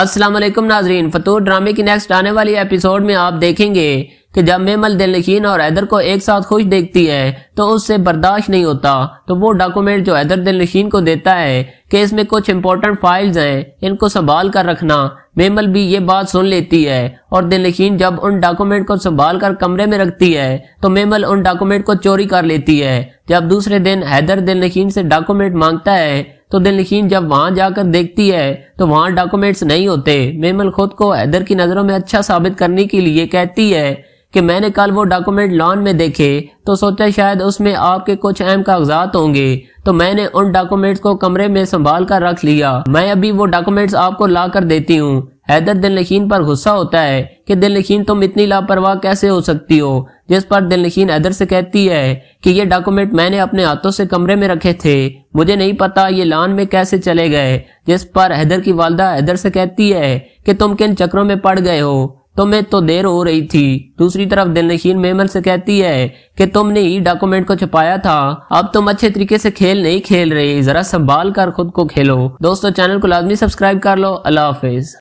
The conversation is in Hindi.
अस्सलाम वालेकुम नाजरीन फतूर ड्रामे की नेक्स्ट आने वाली एपिसोड में आप देखेंगे कि जब मेमल दिलनशीन और हैदर को एक साथ खुश देखती है तो उससे बर्दाश्त नहीं होता तो वो डॉक्यूमेंट जो हैदर दिलनशीन को देता है कि इसमें कुछ इम्पोर्टेंट फाइल्स हैं इनको संभाल कर रखना मेमल भी ये बात सुन लेती है और दिलनशीन जब उन डॉक्यूमेंट को संभाल कर कमरे में रखती है तो मेमल उन डॉक्यूमेंट को चोरी कर लेती है जब दूसरे दिन हैदर दिलनशीन से डॉक्यूमेंट मांगता है तो दिलनशीन जब वहां जाकर देखती है तो वहां डॉक्यूमेंट्स नहीं होते मेमल खुद को हैदर की नजरों में अच्छा साबित करने के लिए कहती है कि मैंने कल वो डॉक्यूमेंट लॉन में देखे तो सोचा शायद उसमें आपके कुछ अहम कागजात होंगे तो मैंने उन डॉक्यूमेंट्स को कमरे में संभाल कर रख लिया मैं अभी वो डॉक्यूमेंट्स आपको ला कर देती हूँ हैदर दिलनशीन पर गुस्सा होता है कि दिलनशीन तुम इतनी लापरवाह कैसे हो सकती हो जिस पर दिलनशीन हैदर से कहती है कि ये डॉक्यूमेंट मैंने अपने हाथों से कमरे में रखे थे मुझे नहीं पता ये लान में कैसे चले गए जिस पर हैदर की वालदा हैदर से कहती है कि तुम किन चक्रों में पड़ गए हो तुम्हें तो देर हो रही थी दूसरी तरफ दिलनशीन मेमर से कहती है कि तुमने ही डॉक्यूमेंट को छुपाया था अब तुम अच्छे तरीके से खेल नहीं खेल रहे जरा संभाल कर खुद को खेलो दोस्तों चैनल को लाजमी सब्सक्राइब कर लो अल्लाह हाफिज